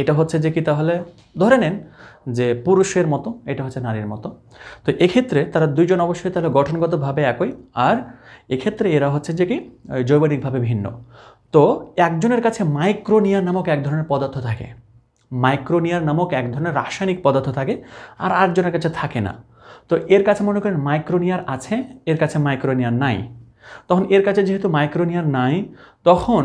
এটা হচ্ছে যে কি তাহলে ধরে নেন যে পুরুষের মতো এটা হচ্ছে নারীর মতো তো এক্ষেত্রে তারা দুইজন অবশ্যই তাহলে গঠনগতভাবে একই আর এক্ষেত্রে এরা হচ্ছে যে কি জৈবনিকভাবে ভিন্ন তো একজনের কাছে মাইক্রোনিয়ার নামক এক ধরনের পদার্থ থাকে মাইক্রোনিয়ার নামক এক ধরনের রাসায়নিক পদার্থ থাকে আর আরেকজনের কাছে থাকে না তো এর কাছে মনে করেন মাইক্রোনিয়ার আছে এর কাছে মাইক্রোনিয়ার নাই তখন এর কাছে যেহেতু মাইক্রোনিয়ার নাই তখন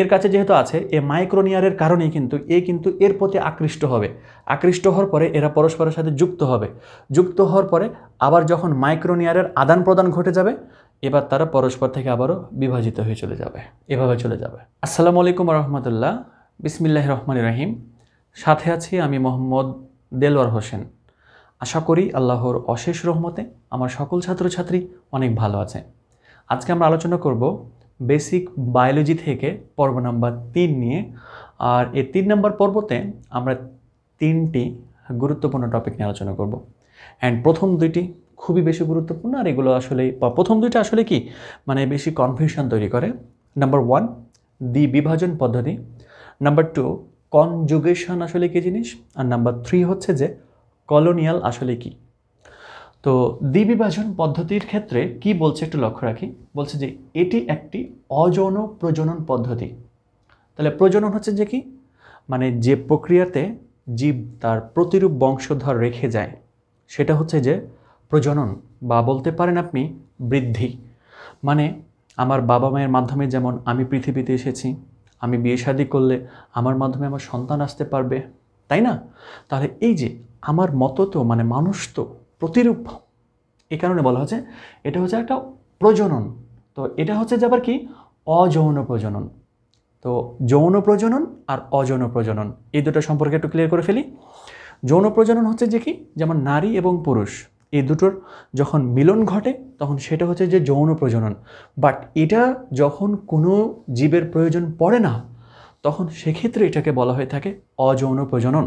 এর কাছে যেহেতু আছে এ মাইক্রোনিয়ারের কারণেই কিন্তু এ কিন্তু এর প্রতি আকৃষ্ট হবে আকৃষ্ট হওয়ার পরে এরা পরস্পরের সাথে যুক্ত হবে যুক্ত হওয়ার পরে আবার যখন মাইক্রোনিয়ারের আদান প্রদান ঘটে যাবে এবার তারা পরস্পর থেকে আবারও বিভাজিত হয়ে চলে যাবে এভাবে চলে যাবে আসসালামু আলাইকুম রহমতুল্লাহ বিসমিল্লাহ রহমান রহিম সাথে আছি আমি মোহাম্মদ দেলওয়ার হোসেন আশা করি আল্লাহর অশেষ রহমতে আমার সকল ছাত্রছাত্রী অনেক ভালো আছে আজকে আমরা আলোচনা করব বেসিক বায়োলজি থেকে পর্ব নাম্বার তিন নিয়ে আর এই তিন নাম্বার পর্বতে আমরা তিনটি গুরুত্বপূর্ণ টপিক নিয়ে আলোচনা করব অ্যান্ড প্রথম দুইটি খুবই বেশি গুরুত্বপূর্ণ আর এগুলো আসলে প্রথম দুইটা আসলে কি মানে বেশি কনফিউশন তৈরি করে নাম্বার ওয়ান দি বিভাজন পদ্ধতি নাম্বার টু কনযুগেশন আসলে কী জিনিস আর নাম্বার থ্রি হচ্ছে যে কলোনিয়াল আসলে কী তো দ্বিবিভাজন পদ্ধতির ক্ষেত্রে কি বলছে একটু লক্ষ্য রাখি বলছে যে এটি একটি অযৌন প্রজনন পদ্ধতি তাহলে প্রজনন হচ্ছে যে কি মানে যে প্রক্রিয়াতে জীব তার প্রতিরূপ বংশধর রেখে যায় সেটা হচ্ছে যে প্রজনন বা বলতে পারেন আপনি বৃদ্ধি মানে আমার বাবা মায়ের মাধ্যমে যেমন আমি পৃথিবীতে এসেছি আমি বিয়ে শাদি করলে আমার মাধ্যমে আমার সন্তান আসতে পারবে তাই না তাহলে এই যে আমার মতো তো মানে মানুষ তো প্রতিরূপ এই কারণে বলা হচ্ছে এটা হচ্ছে একটা প্রজনন তো এটা হচ্ছে যে আবার কি অযৌন প্রজনন তো যৌন প্রজনন আর অযৌন প্রজনন এই দুটো সম্পর্কে একটু ক্লিয়ার করে ফেলি যৌন প্রজনন হচ্ছে যে কি যেমন নারী এবং পুরুষ এই দুটোর যখন মিলন ঘটে তখন সেটা হচ্ছে যে যৌন প্রজনন বাট এটা যখন কোনো জীবের প্রয়োজন পড়ে না তখন সেক্ষেত্রে এটাকে বলা হয়ে থাকে অযৌন প্রজনন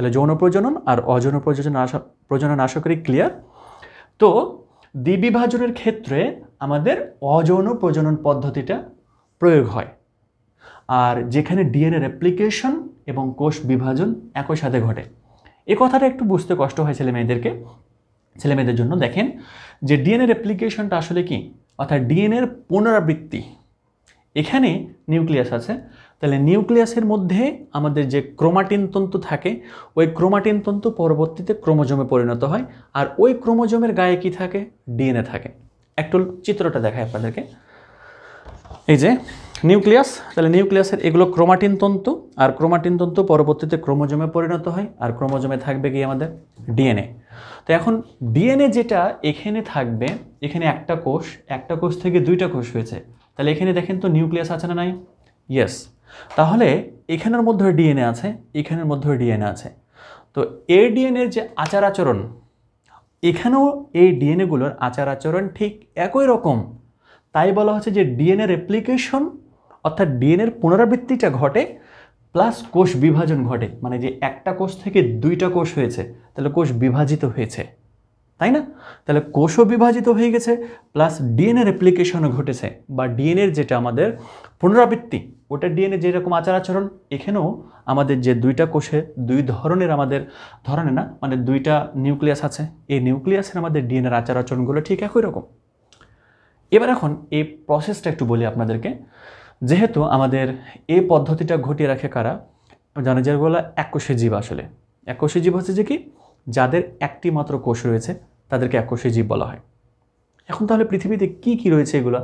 তাহলে যৌন প্রজনন আর অযৌন প্রজনন আশা প্রজনন আশা করি ক্লিয়ার তো দ্বিবিভাজনের ক্ষেত্রে আমাদের অযৌন প্রজনন পদ্ধতিটা প্রয়োগ হয় আর যেখানে ডিএনএ রেপ্লিকেশন এবং কোষ বিভাজন একই সাথে ঘটে এ কথাটা একটু বুঝতে কষ্ট হয় ছেলে মেয়েদেরকে ছেলে মেয়েদের জন্য দেখেন যে ডিএনএ রেপ্লিকেশনটা আসলে কি অর্থাৎ ডিএনএর পুনরাবৃত্তি এখানে নিউক্লিয়াস আছে তাহলে নিউক্লিয়াসের মধ্যে আমাদের যে ক্রোমাটিন তন্তু থাকে ওই ক্রোমাটিন তন্তু পরবর্তীতে ক্রোমোজোমে পরিণত হয় আর ওই ক্রোমোজোমের গায়ে কি থাকে ডিএনএ থাকে একটু চিত্রটা দেখায় আপনাদেরকে এই যে নিউক্লিয়াস তাহলে নিউক্লিয়াসের এগুলো ক্রোমাটিন তন্তু আর ক্রোমাটিন তন্তু পরবর্তীতে ক্রোমোজোমে পরিণত হয় আর ক্রোমোজোমে থাকবে কি আমাদের ডিএনএ তো এখন ডিএনএ যেটা এখানে থাকবে এখানে একটা কোষ একটা কোষ থেকে দুইটা কোষ হয়েছে তাহলে এখানে দেখেন তো নিউক্লিয়াস আছে না নাই ইয়েস তাহলে এখানের মধ্যে ডিএনএ আছে এখানের মধ্যেও ডিএনএ আছে তো এ ডিএনএর যে আচার আচরণ এখানেও এই ডিএনএগুলোর আচার আচরণ ঠিক একই রকম তাই বলা হচ্ছে যে ডিএনএ রেপ্লিকেশন অর্থাৎ ডিএনএর পুনরাবৃত্তিটা ঘটে প্লাস কোষ বিভাজন ঘটে মানে যে একটা কোষ থেকে দুইটা কোষ হয়েছে তাহলে কোষ বিভাজিত হয়েছে তাই না তাহলে কোষও বিভাজিত হয়ে গেছে প্লাস ডিএনএ রেপ্লিকেশনও ঘটেছে বা ডিএনএর যেটা আমাদের পুনরাবৃত্তি ওটার ডিএনএ যেরকম আচার আচরণ এখানেও আমাদের যে দুইটা কোষে দুই ধরনের আমাদের ধরনের না মানে দুইটা নিউক্লিয়াস আছে এই নিউক্লিয়াসের আমাদের ডিএনএর আচার আচরণগুলো ঠিক একই রকম এবার এখন এই প্রসেসটা একটু বলি আপনাদেরকে যেহেতু আমাদের এই পদ্ধতিটা ঘটিয়ে রাখে কারা জানে যেগুলো এককোষী জীব আসলে এককোষী জীব হচ্ছে যে কি যাদের একটি মাত্র কোষ রয়েছে তাদেরকে এককোষী জীব বলা হয় এখন তাহলে পৃথিবীতে কি কি রয়েছে এগুলো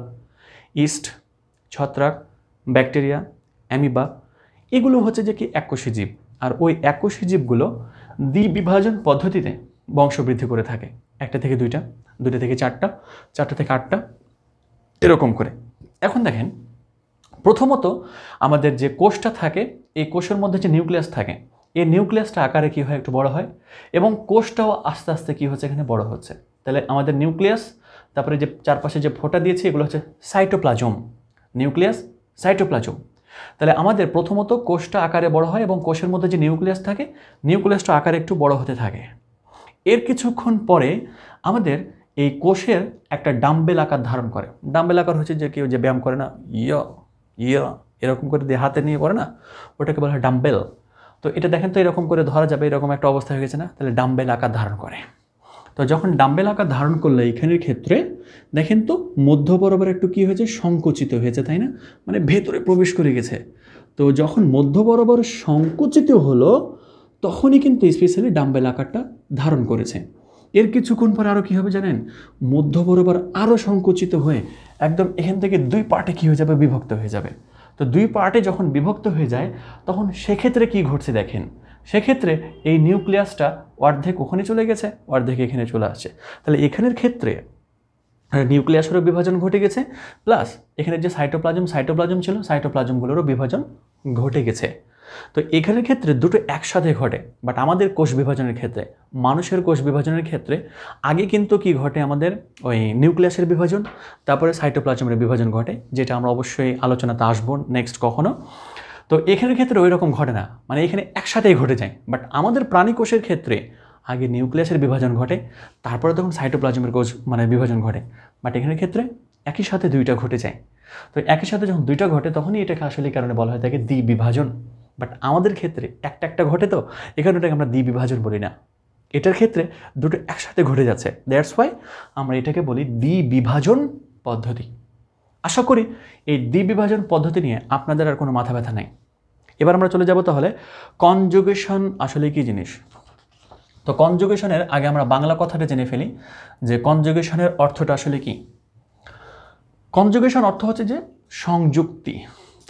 ইস্ট ছত্রাক ব্যাকটেরিয়া অ্যামিবা এগুলো হচ্ছে যে কি এককোষী জীব আর ওই এককোষী জীবগুলো দ্বিবিভাজন পদ্ধতিতে বংশবৃদ্ধি করে থাকে একটা থেকে দুইটা দুইটা থেকে চারটা চারটা থেকে আটটা এরকম করে এখন দেখেন প্রথমত আমাদের যে কোষটা থাকে এই কোষের মধ্যে যে নিউক্লিয়াস থাকে এই নিউক্লিয়াসটা আকারে কী হয় একটু বড় হয় এবং কোষটাও আস্তে আস্তে কী হচ্ছে এখানে বড় হচ্ছে তাহলে আমাদের নিউক্লিয়াস তারপরে যে চারপাশে যে ফোটা দিয়েছে এগুলো হচ্ছে সাইটোপ্লাজম নিউক্লিয়াস সাইটোপ্লাজম তাহলে আমাদের প্রথমত কোষটা আকারে বড় হয় এবং কোষের মধ্যে যে নিউক্লিয়াস থাকে নিউক্লিয়াসটা আকারে একটু বড় হতে থাকে এর কিছুক্ষণ পরে আমাদের এই কোষের একটা ডাম্বেল আকার ধারণ করে ডাম্বেল আকার হচ্ছে যে কেউ যে ব্যায়াম করে না ইয় ইয় এরকম করে দিয়ে হাতে নিয়ে করে না ওটাকে বলা হয় ডাম্বেল তো এটা দেখেন তো এরকম করে ধরা যাবে এরকম একটা অবস্থা হয়ে গেছে না তাহলে ডাম্বেল আকার ধারণ করে তো যখন ডাম্বেল আকার ধারণ করলে এখানের ক্ষেত্রে দেখেন তো মধ্য বরাবর একটু কি হয়েছে সংকুচিত হয়েছে তাই না মানে ভেতরে প্রবেশ করে গেছে তো যখন মধ্য বরাবর সংকুচিত হলো তখনই কিন্তু স্পেশালি ডাম্বেল আকারটা ধারণ করেছে এর কিছুক্ষণ পরে আরও কী হবে জানেন মধ্য বরাবর আরও সংকুচিত হয়ে একদম এখান থেকে দুই পার্টে কী হয়ে যাবে বিভক্ত হয়ে যাবে তো দুই পার্টে যখন বিভক্ত হয়ে যায় তখন সেক্ষেত্রে কি ঘটছে দেখেন সেক্ষেত্রে এই নিউক্লিয়াসটা অর্ধেক ওখানে চলে গেছে অর্ধেক এখানে চলে আসছে তাহলে এখানের ক্ষেত্রে নিউক্লিয়াসেরও বিভাজন ঘটে গেছে প্লাস এখানে যে সাইটোপ্লাজম সাইটোপ্লাজম ছিল সাইটোপ্লাজমগুলোরও বিভাজন ঘটে গেছে তো এখানের ক্ষেত্রে দুটো একসাথে ঘটে বাট আমাদের কোষ বিভাজনের ক্ষেত্রে মানুষের কোষ বিভাজনের ক্ষেত্রে আগে কিন্তু কি ঘটে আমাদের ওই নিউক্লিয়াসের বিভাজন তারপরে সাইটোপ্লাজমের বিভাজন ঘটে যেটা আমরা অবশ্যই আলোচনাতে আসবো নেক্সট কখনো তো এখানের ক্ষেত্রে ওই রকম ঘটে না মানে এখানে একসাথেই ঘটে যায় বাট আমাদের প্রাণী কোষের ক্ষেত্রে আগে নিউক্লিয়াসের বিভাজন ঘটে তারপরে তখন সাইটোপ্লাজমের কোষ মানে বিভাজন ঘটে বাট এখানের ক্ষেত্রে একই সাথে দুইটা ঘটে যায় তো একই সাথে যখন দুইটা ঘটে তখনই এটাকে আসলে কারণে বলা হয় থাকে দ্বি বিভাজন বাট আমাদের ক্ষেত্রে একটা একটা ঘটে তো এখানে ওটাকে আমরা দ্বি বিভাজন বলি না এটার ক্ষেত্রে দুটো একসাথে ঘটে যাচ্ছে দ্যাটস ওয়াই আমরা এটাকে বলি দ্বি বিভাজন পদ্ধতি আশা করি এই দ্বিবিভাজন পদ্ধতি নিয়ে আপনাদের আর কোনো মাথা ব্যথা নাই এবার আমরা চলে যাব তাহলে কনজুগেশন আসলে কি জিনিস তো কনজুগেশনের আগে আমরা বাংলা কথাটা জেনে ফেলি যে কনজুগেশনের অর্থটা আসলে কি কনজুগেশন অর্থ হচ্ছে যে সংযুক্তি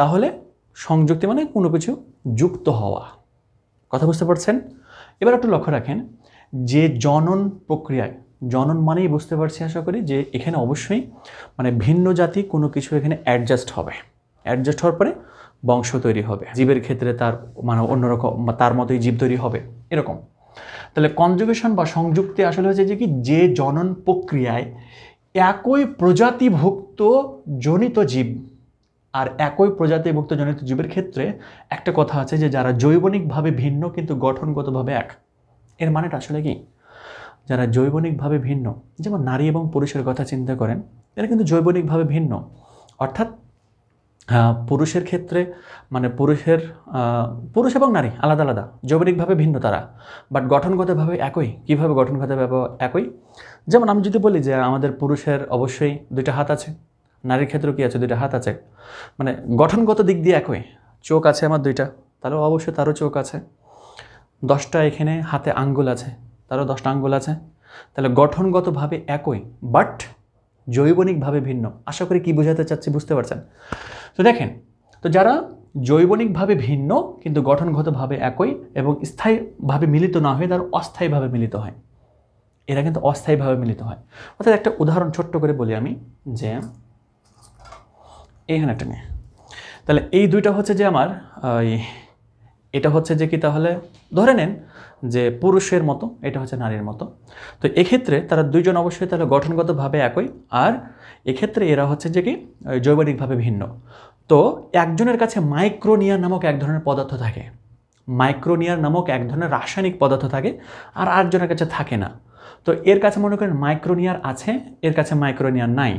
তাহলে সংযুক্তি মানে কোনো কিছু যুক্ত হওয়া কথা বুঝতে পারছেন এবার একটু লক্ষ্য রাখেন যে জনন প্রক্রিয়ায় জনন মানেই বুঝতে পারছি আশা করি যে এখানে অবশ্যই মানে ভিন্ন জাতি কোনো কিছু এখানে অ্যাডজাস্ট হবে অ্যাডজাস্ট হওয়ার পরে বংশ তৈরি হবে জীবের ক্ষেত্রে তার মানে অন্যরকম বা তার মতোই জীব তৈরি হবে এরকম তাহলে কনজুগেশন বা সংযুক্তি আসলে হচ্ছে যে কি যে জনন প্রক্রিয়ায় একই প্রজাতিভুক্ত জনিত জীব আর একই প্রজাতিভুক্ত জনিত জীবের ক্ষেত্রে একটা কথা আছে যে যারা জৈবনিকভাবে ভিন্ন কিন্তু গঠনগতভাবে এক এর মানেটা আসলে কি যারা জৈবনিকভাবে ভিন্ন যেমন নারী এবং পুরুষের কথা চিন্তা করেন এরা কিন্তু জৈবনিকভাবে ভিন্ন অর্থাৎ পুরুষের ক্ষেত্রে মানে পুরুষের পুরুষ এবং নারী আলাদা আলাদা জৈবনিকভাবে ভিন্ন তারা বাট গঠনগতভাবে একই কীভাবে গঠনগতভাবে একই যেমন আমি যদি বলি যে আমাদের পুরুষের অবশ্যই দুইটা হাত আছে নারীর ক্ষেত্রেও কী আছে দুইটা হাত আছে মানে গঠনগত দিক দিয়ে একই চোখ আছে আমার দুইটা তাহলে অবশ্যই তারও চোখ আছে দশটা এখানে হাতে আঙ্গুল আছে তারও দশটা আঙ্গুল আছে তাহলে গঠনগতভাবে একই বাট জৈবনিকভাবে ভিন্ন আশা করি কি বোঝাতে চাচ্ছি বুঝতে পারছেন তো দেখেন তো যারা জৈবনিকভাবে ভিন্ন কিন্তু গঠনগতভাবে একই এবং স্থায়ীভাবে মিলিত না হয়ে তারা অস্থায়ীভাবে মিলিত হয় এরা কিন্তু অস্থায়ীভাবে মিলিত হয় অর্থাৎ একটা উদাহরণ ছোট্ট করে বলি আমি যে এইখানে একটা নিয়ে তাহলে এই দুইটা হচ্ছে যে আমার এটা হচ্ছে যে কি তাহলে ধরে নেন যে পুরুষের মতো এটা হচ্ছে নারীর মতো তো এক্ষেত্রে তারা দুইজন অবশ্যই তাহলে গঠনগতভাবে একই আর এক্ষেত্রে এরা হচ্ছে যে কি জৈবনিকভাবে ভিন্ন তো একজনের কাছে মাইক্রোনিয়ার নামক এক ধরনের পদার্থ থাকে মাইক্রোনিয়ার নামক এক ধরনের রাসায়নিক পদার্থ থাকে আর আরেকজনের কাছে থাকে না তো এর কাছে মনে করেন মাইক্রোনিয়ার আছে এর কাছে মাইক্রোনিয়ার নাই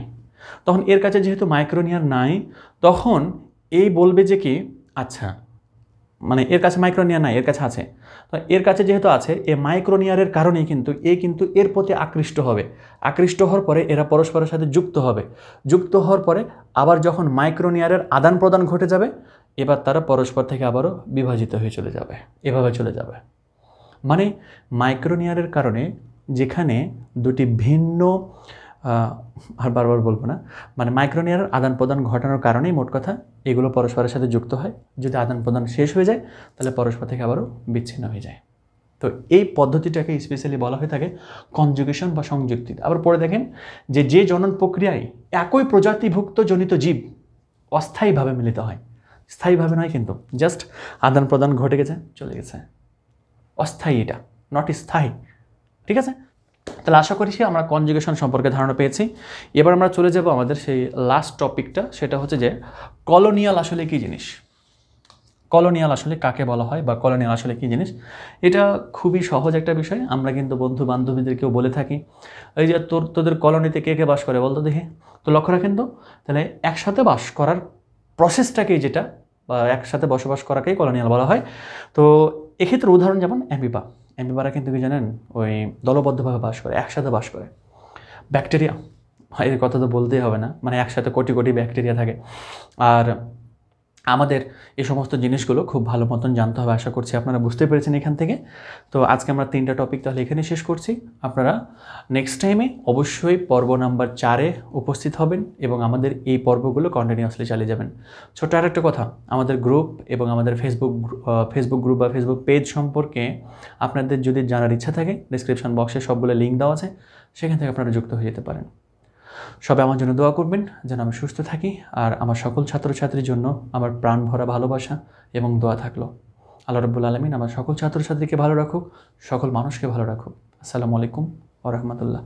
তখন এর কাছে যেহেতু মাইক্রোনিয়ার নাই তখন এই বলবে যে কি আচ্ছা মানে এর কাছে মাইক্রোনিয়ার নাই এর কাছে আছে তো এর কাছে যেহেতু আছে এ মাইক্রোনিয়ারের কারণেই কিন্তু এ কিন্তু এর প্রতি আকৃষ্ট হবে আকৃষ্ট হওয়ার পরে এরা পরস্পরের সাথে যুক্ত হবে যুক্ত হওয়ার পরে আবার যখন মাইক্রোনিয়ারের আদান প্রদান ঘটে যাবে এবার তারা পরস্পর থেকে আবারও বিভাজিত হয়ে চলে যাবে এভাবে চলে যাবে মানে মাইক্রোনিয়ারের কারণে যেখানে দুটি ভিন্ন আর বারবার বলবো না মানে মাইক্রোনিয়ার আদান প্রদান ঘটানোর কারণেই মোট কথা এগুলো পরস্পরের সাথে যুক্ত হয় যদি আদান প্রদান শেষ হয়ে যায় তাহলে পরস্পর থেকে আবারও বিচ্ছিন্ন হয়ে যায় তো এই পদ্ধতিটাকে স্পেশালি বলা হয়ে থাকে কনজুগেশন বা সংযুক্তি আবার পরে দেখেন যে যে জনন প্রক্রিয়ায় একই প্রজাতিভুক্ত জনিত জীব অস্থায়ীভাবে মিলিত হয় স্থায়ীভাবে নয় কিন্তু জাস্ট আদান প্রদান ঘটে গেছে চলে গেছে অস্থায়ী এটা নট স্থায়ী ঠিক আছে তাহলে আশা করি আমরা কনজুগেশন সম্পর্কে ধারণা পেয়েছি এবার আমরা চলে যাব আমাদের সেই লাস্ট টপিকটা সেটা হচ্ছে যে কলোনিয়াল আসলে কি জিনিস কলোনিয়াল আসলে কাকে বলা হয় বা কলোনিয়াল আসলে কি জিনিস এটা খুবই সহজ একটা বিষয় আমরা কিন্তু বন্ধু বান্ধবীদেরকেও বলে থাকি এই যে তোর তোদের কলোনিতে কে কে বাস করে বলতো দেখে তো লক্ষ্য রাখেন তো তাহলে একসাথে বাস করার প্রসেসটাকেই যেটা বা একসাথে বসবাস করাকেই কলোনিয়াল বলা হয় তো এক্ষেত্রে উদাহরণ যেমন অ্যামিবা অ্যামিবারা কিন্তু কি জানেন ওই দলবদ্ধভাবে বাস করে একসাথে বাস করে ব্যাকটেরিয়া এর কথা তো বলতেই হবে না মানে একসাথে কোটি কোটি ব্যাকটেরিয়া থাকে আর আমাদের এই সমস্ত জিনিসগুলো খুব ভালো মতন জানতে হবে আশা করছি আপনারা বুঝতে পেরেছেন এখান থেকে তো আজকে আমরা তিনটা টপিক তাহলে এখানে শেষ করছি আপনারা নেক্সট টাইমে অবশ্যই পর্ব নাম্বার চারে উপস্থিত হবেন এবং আমাদের এই পর্বগুলো কন্টিনিউসলি চালিয়ে যাবেন ছোট আর একটা কথা আমাদের গ্রুপ এবং আমাদের ফেসবুক ফেসবুক গ্রুপ বা ফেসবুক পেজ সম্পর্কে আপনাদের যদি জানার ইচ্ছা থাকে ডিসক্রিপশান বক্সে সবগুলো লিঙ্ক দেওয়া আছে সেখান থেকে আপনারা যুক্ত হয়ে যেতে পারেন সবাই আমার জন্য দোয়া করবেন যেন আমি সুস্থ থাকি আর আমার সকল ছাত্রছাত্রীর জন্য আমার প্রাণ ভরা ভালোবাসা এবং দোয়া থাকলো আল্লাহ রব্বুল আলমিন আমার সকল ছাত্রছাত্রীকে ভালো রাখুক সকল মানুষকে ভালো রাখুক আসসালামু আলাইকুম ও রহমতুল্লাহ